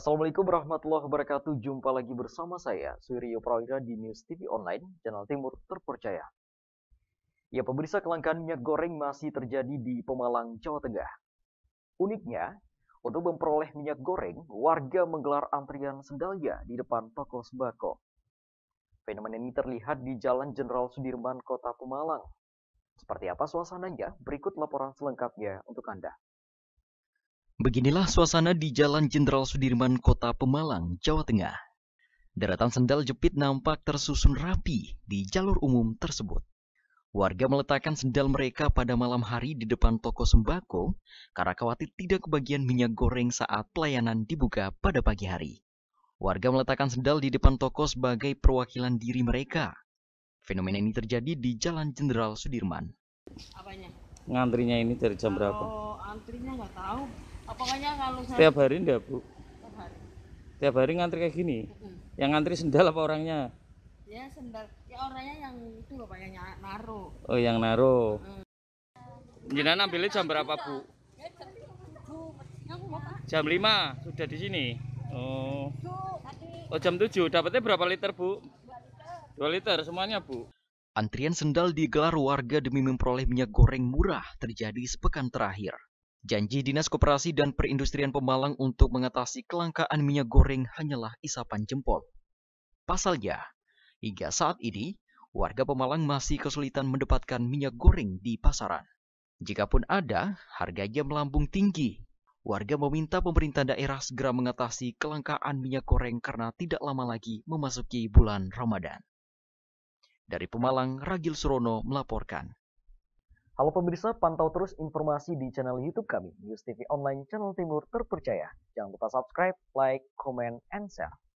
Assalamualaikum warahmatullahi wabarakatuh. Jumpa lagi bersama saya, Suryo Prawira di News TV Online, channel Timur Terpercaya. Ya, pemirsa kelangkaan minyak goreng masih terjadi di Pemalang, Jawa Tengah. Uniknya, untuk memperoleh minyak goreng, warga menggelar antrian sendalnya di depan toko sembako. Fenomena ini terlihat di Jalan Jenderal Sudirman, Kota Pemalang. Seperti apa suasananya? Berikut laporan selengkapnya untuk Anda. Beginilah suasana di Jalan Jenderal Sudirman, Kota Pemalang, Jawa Tengah. Daratan sendal jepit nampak tersusun rapi di jalur umum tersebut. Warga meletakkan sendal mereka pada malam hari di depan toko sembako karena khawatir tidak kebagian minyak goreng saat pelayanan dibuka pada pagi hari. Warga meletakkan sendal di depan toko sebagai perwakilan diri mereka. Fenomena ini terjadi di Jalan Jenderal Sudirman. Apanya? Ngantrinya ini dari jam Kalau berapa? Antrinya nggak tahu, pokoknya kalau setiap tiap hari enggak bu tiap hari tiap hari ngantri kayak gini hmm. yang ngantri sendal apa orangnya ya sendal ya orangnya yang itu loh pak yang naruh oh yang naruh hmm. jenengan ambilnya jam berapa bu ya, jam 5 sudah di sini oh oh jam 7 dapatnya berapa liter bu 2 liter semuanya bu Antrian sendal digelar warga demi memperoleh minyak goreng murah terjadi sepekan terakhir. Janji Dinas Koperasi dan Perindustrian Pemalang untuk mengatasi kelangkaan minyak goreng hanyalah isapan jempol. Pasalnya, hingga saat ini, warga Pemalang masih kesulitan mendapatkan minyak goreng di pasaran. Jikapun ada, harganya melambung tinggi. Warga meminta pemerintah daerah segera mengatasi kelangkaan minyak goreng karena tidak lama lagi memasuki bulan Ramadan. Dari Pemalang, Ragil Surono melaporkan. Halo pemirsa, pantau terus informasi di channel YouTube kami, News TV Online Channel Timur Terpercaya. Jangan lupa subscribe, like, comment, and share.